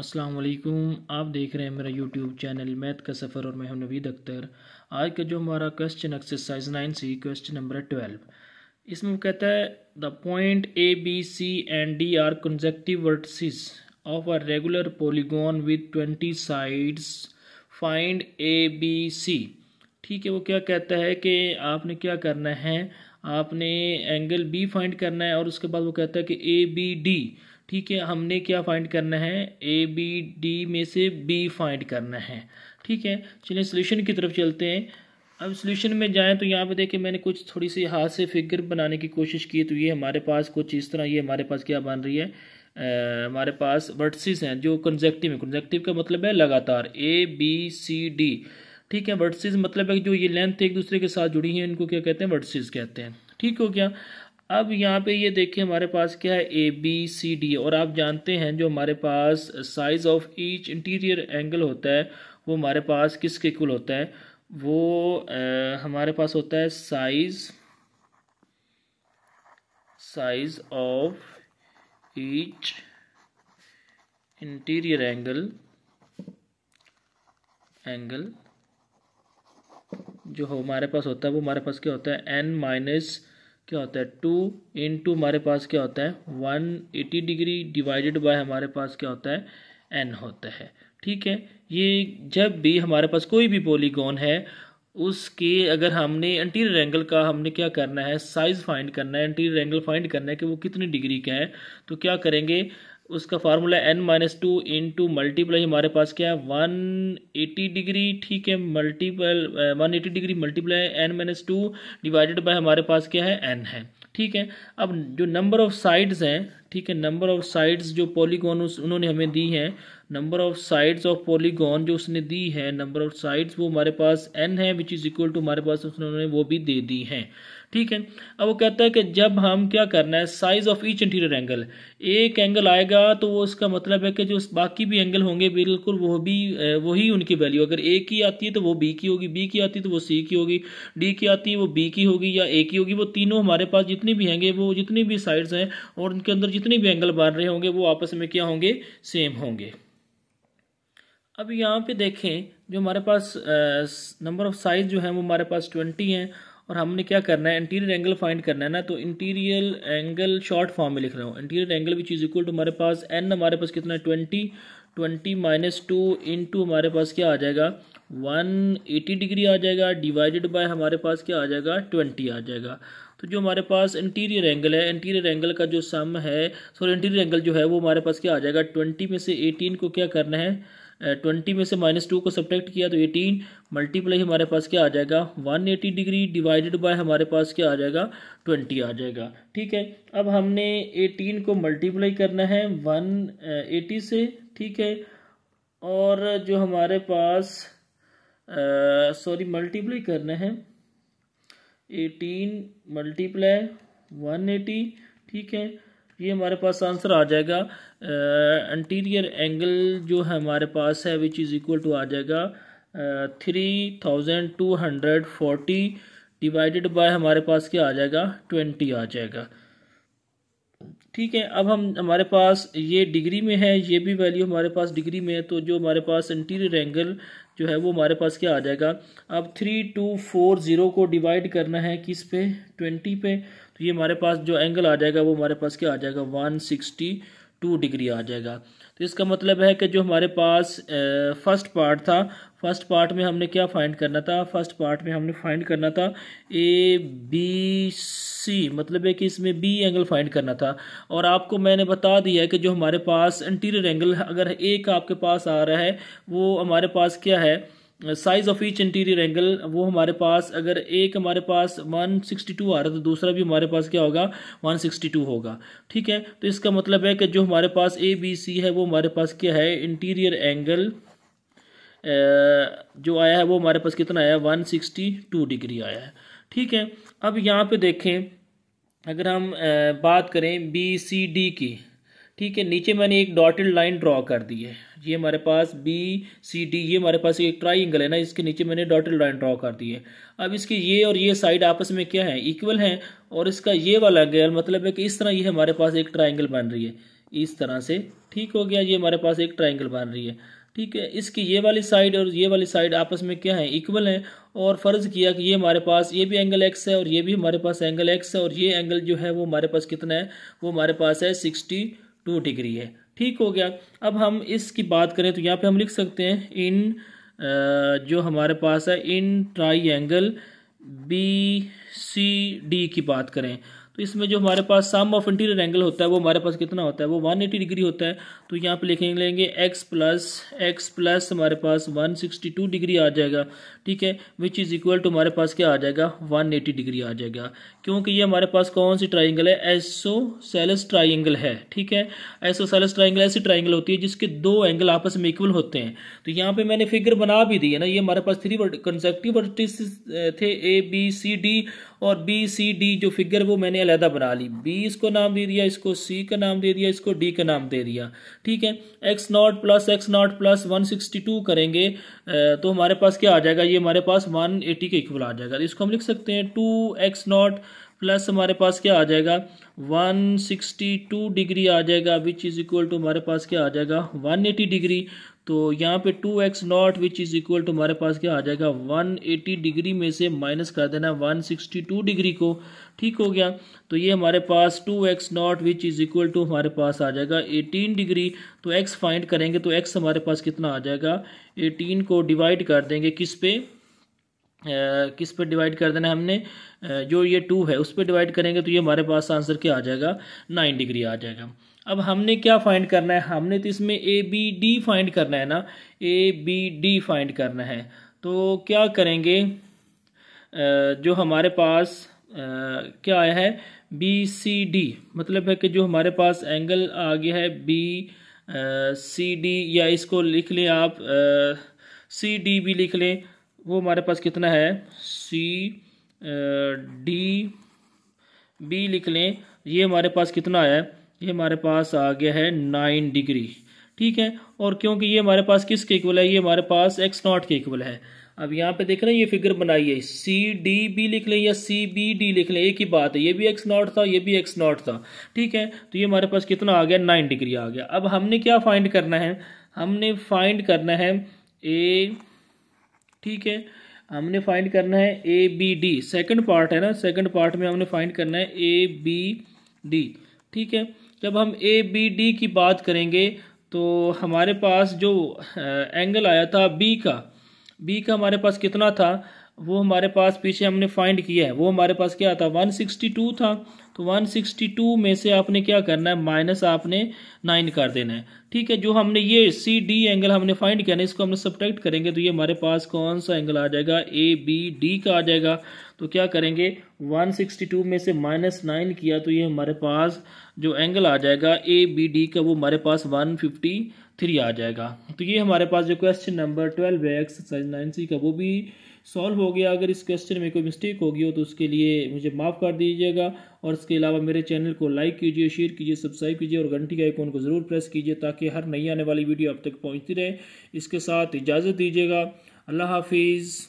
अस्सलाम वालेकुम आप देख रहे हैं मेरा यूट्यूब चैनल मैथ का सफ़र और मैं हूं नवीद अख्तर आज का जो हमारा question exercise nine C question number twelve इसमें कहता है the point A B C and D are consecutive vertices of a regular polygon with twenty sides find A B C ठीक है वो क्या कहता है कि आपने क्या करना है आपने एंगल बी फाइंड करना है और उसके बाद वो कहता है कि ए बी डी ठीक है हमने क्या फाइंड करना है ए बी डी में से बी फाइंड करना है ठीक है चलिए सोल्यूशन की तरफ चलते हैं अब सोल्यूशन में जाएँ तो यहाँ पे देखिए मैंने कुछ थोड़ी सी हाथ से फिगर बनाने की कोशिश की तो ये हमारे पास कुछ इस तरह ये हमारे पास क्या बन रही है आ, हमारे पास वर्टसिस हैं जो कंजेक्टिव है कंजेक्टिव का मतलब है लगातार ए बी सी डी ठीक है वर्टसिस मतलब है जो ये लेंथ एक दूसरे के साथ जुड़ी हैं इनको क्या कहते हैं वर्टसिस कहते हैं ठीक हो गया अब यहाँ पे ये देखिए हमारे पास क्या है ए बी सी डी और आप जानते हैं जो हमारे पास size of each interior angle होता है वो हमारे पास किसके कुल होता है वो आ, हमारे पास होता है size size of each interior angle angle जो हमारे पास होता है वो हमारे पास क्या होता है एन माइनस क्या होता है टू इन टू हमारे पास क्या होता है one eighty degree divided by हमारे पास क्या होता है एन होता है ठीक है ये जब भी हमारे पास कोई भी पॉलीगॉन है उसके अगर हमने इंटीरियर एंगल का हमने क्या करना है साइज़ फाइंड करना है इंटीरियर एंगल फाइंड करना है कि वो कितनी डिग्री का है तो क्या करेंगे उसका formula n minus two into multiply हमारे पास क्या है वन एटी डिग्री ठीक है multiple one eighty degree multiply n minus two divided by हमारे पास क्या है एन है ठीक है अब जो नंबर ऑफ साइड्स हैं ठीक है नंबर ऑफ साइड्स जो पॉलीगोन उस उन्होंने हमें दी हैं number of sides of polygon जो उसने दी है नंबर ऑफ साइड्स वो हमारे पास एन है विच इज़ इक्वल टू हमारे पास उन्होंने वो भी दे दी हैं ठीक है अब वो कहता है कि जब हम क्या करना है size of each interior angle एक एंगल आएगा तो वो उसका मतलब है कि जो बाकी भी एंगल होंगे बिल्कुल वो भी वही उनकी वैल्यू अगर ए की आती है तो वो बी की होगी बी की आती है तो वो सी की होगी डी की आती है वो बी की होगी या ए की होगी वो तीनों हमारे पास जितनी भी होंगे वो जितनी भी साइड्स हैं और उनके अंदर जितने भी एंगल बन रहे होंगे वो आपस में क्या होंगे सेम होंगे अब यहाँ पे देखें जो हमारे पास नंबर ऑफ साइज जो है वो हमारे पास ट्वेंटी हैं और हमने क्या करना है इंटीरियर एंगल फाइंड करना है ना तो इंटीरियर एंगल शॉर्ट फॉर्म में लिख रहा हूँ interior angle which is equal to हमारे पास एन हमारे पास कितना है twenty twenty minus two into हमारे पास क्या आ जाएगा वन एटी डिग्री आ जाएगा डिवाइडेड बाय हमारे पास क्या आ जाएगा ट्वेंटी आ जाएगा तो जो हमारे पास इंटीरियर एंगल है इंटीरियर एंगल का जो सम है सॉरी इंटीरियर एंगल जो है वो हमारे पास क्या आ जाएगा ट्वेंटी में से एटीन को क्या करना है ट्वेंटी में से माइनस टू को सब्ट्रैक्ट किया तो एटीन मल्टीप्लाई हमारे पास क्या आ जाएगा one eighty degree divided by हमारे पास क्या आ जाएगा ट्वेंटी आ जाएगा ठीक है अब हमने एटीन को मल्टीप्लाई करना है वन एटी से ठीक है और जो हमारे पास सॉरी मल्टीप्लाई करना है एटीन मल्टीप्लाई वन एटी ठीक है ये हमारे पास आंसर आ जाएगा इंटीरियर एंगल जो है हमारे पास है विच इज़ इक्वल टू आ जाएगा three thousand two hundred forty divided by हमारे पास क्या आ जाएगा ट्वेंटी आ जाएगा ठीक है अब हम हमारे पास ये डिग्री में है ये भी वैल्यू हमारे पास डिग्री में है तो जो हमारे पास इंटीरियर एंगल जो है वो हमारे पास क्या आ जाएगा अब थ्री टू फोर ज़ीरो को डिवाइड करना है किस पे ट्वेंटी पे ये हमारे पास जो एंगल आ जाएगा वो हमारे पास क्या आ जाएगा वन सिक्सटी टू डिग्री आ जाएगा तो इसका मतलब है कि जो हमारे पास फर्स्ट पार्ट था फर्स्ट पार्ट में हमने क्या फाइंड करना था फर्स्ट पार्ट में हमने फाइंड करना था ए बी सी मतलब है कि इसमें बी एंगल फाइंड करना था और आपको मैंने बता दिया है कि जो हमारे पास इंटीरियर एंगल अगर एक आपके पास आ रहा है वो हमारे पास क्या है size of each interior angle वो हमारे पास अगर एक हमारे पास 162 आ रहा है तो दूसरा भी हमारे पास क्या होगा 162 होगा ठीक है तो इसका मतलब है कि जो हमारे पास ए बी सी है वो हमारे पास क्या है इंटीरियर एंगल जो आया है वो हमारे पास कितना आया वन सिक्सटी टू डिग्री आया है ठीक है अब यहाँ पे देखें अगर हम बात करें बी सी डी की ठीक है नीचे मैंने एक डॉटेड लाइन ड्रॉ कर दी है ये हमारे पास बी सी डी ये हमारे पास एक ट्राइंगल है ना इसके नीचे मैंने डॉटेड लाइन ड्रॉ कर दी है अब इसकी ये और ये साइड आपस में क्या है इक्वल है और इसका ये वाला गैल मतलब है कि इस तरह ये हमारे पास एक ट्राइंगल बन रही है इस तरह से ठीक हो गया ये हमारे पास एक ट्राइंगल बन रही है ठीक है इसकी ये वाली साइड और ये वाली साइड आपस में क्या है इक्वल है और फ़र्ज़ किया कि ये हमारे पास ये भी एंगल एक्स है और ये भी हमारे पास एंगल एक्स है और ये एंगल जो है वो हमारे पास कितना है वो हमारे पास है सिक्सटी टू डिग्री है ठीक हो गया अब हम इसकी बात करें तो यहाँ पे हम लिख सकते हैं इन जो हमारे पास है in triangle B C D की बात करें तो इसमें जो हमारे पास सम ऑफ इंटीरियर एंगल होता है वो हमारे पास कितना होता है वो वन एटी डिग्री होता है तो यहाँ पे लिखेंगे लेंगे एक्स प्लस एक्स प्लस हमारे पास वन सिक्सटी टू डिग्री आ जाएगा ठीक है विच इज़ इक्वल टू हमारे पास क्या आ जाएगा वन एटी डिग्री आ जाएगा क्योंकि ये हमारे पास कौन सी ट्राइंगल है एसो सेलस ट्राइंगल है ठीक है एसो सेलस ट्राइंगल ऐसी ट्राइंगल होती है जिसके दो एंगल आपस में इक्वल होते हैं तो यहाँ पर मैंने फिगर बना भी दी है ना ये हमारे पास थ्री कंजेक्टिव वर्टिस थे ए बी सी डी और बी सी डी जो फिगर वो मैंने अलहदा बना ली बी इसको नाम दे दिया इसको सी का नाम दे दिया इसको डी का नाम दे दिया ठीक है x not plus x not plus one sixty two करेंगे तो हमारे पास क्या आ जाएगा ये हमारे पास वन एटी के इक्वल आ जाएगा इसको हम लिख सकते हैं टू एक्स नॉट प्लस हमारे पास क्या आ जाएगा 162 डिग्री आ जाएगा विच इज़ इक्वल टू हमारे पास क्या आ जाएगा 180 डिग्री तो यहाँ पे 2x x not which is equal to हमारे पास क्या आ जाएगा 180 डिग्री में से माइनस कर देना 162 डिग्री को ठीक हो गया तो ये हमारे पास 2x x not which is equal to हमारे पास आ जाएगा 18 डिग्री तो x फाइंड करेंगे तो x हमारे पास कितना आ जाएगा 18 को डिवाइड कर देंगे किस पे किस पे डिवाइड कर देना है हमने जो ये टू है उस पर डिवाइड करेंगे तो ये हमारे पास आंसर क्या आ जाएगा नाइन डिग्री आ जाएगा अब हमने क्या फाइंड करना है हमने तो इसमें ए बी डी फाइंड करना है ना ए बी डी फाइंड करना है तो क्या करेंगे जो हमारे पास क्या आया है बी सी डी मतलब है कि जो हमारे पास एंगल आ गया है बी सी डी या इसको लिख लें आप सी डी भी लिख लें वो हमारे पास कितना है सी डी बी लिख लें ये हमारे पास कितना है ये हमारे पास आ गया है नाइन डिग्री ठीक है और क्योंकि ये हमारे पास किस के इक्वल है ये हमारे पास एक्स नॉट के इक्वल है अब यहाँ पे देख रहे हैं ये फिगर बनाई है सी डी बी लिख लें या सी बी डी लिख लें एक ही बात है ये भी एक्स नॉट था ये भी एक्स नॉट था ठीक है तो ये हमारे पास कितना आ गया नाइन डिग्री आ गया अब हमने क्या फाइंड करना है हमने फाइंड करना है ए ठीक है हमने फाइंड करना है A B D second part है ना सेकेंड पार्ट में हमने फाइंड करना है ए बी डी ठीक है जब हम ए बी डी की बात करेंगे तो हमारे पास जो एंगल आया था बी का बी का हमारे पास कितना था वो हमारे पास पीछे हमने फाइंड किया है वो हमारे पास क्या था 162 था तो 162 में से आपने क्या करना है माइनस आपने नाइन कर देना है ठीक है जो हमने ये सी डी एंगल हमने फाइंड किया ना इसको हमने सब्ट्रैक्ट करेंगे तो ये हमारे पास कौन सा एंगल आ जाएगा ए बी डी का आ जाएगा तो क्या करेंगे 162 में से माइनस नाइन किया तो ये हमारे पास जो एंगल आ जाएगा ए बी डी का वो हमारे पास 153 आ जाएगा तो ये हमारे पास जो क्वेश्चन नंबर ट्वेल्व है एक्सरसाइज नाइन सी का वो भी सॉल्व हो गया अगर इस क्वेश्चन में कोई मिस्टेक होगी हो तो उसके लिए मुझे माफ़ कर दीजिएगा और इसके अलावा मेरे चैनल को लाइक कीजिए शेयर कीजिए सब्सक्राइब कीजिए और घंटी के आइकॉन को ज़रूर प्रेस कीजिए ताकि हर नई आने वाली वीडियो अब तक पहुँचती रहे इसके साथ इजाज़त दीजिएगा अल्लाह हाफिज़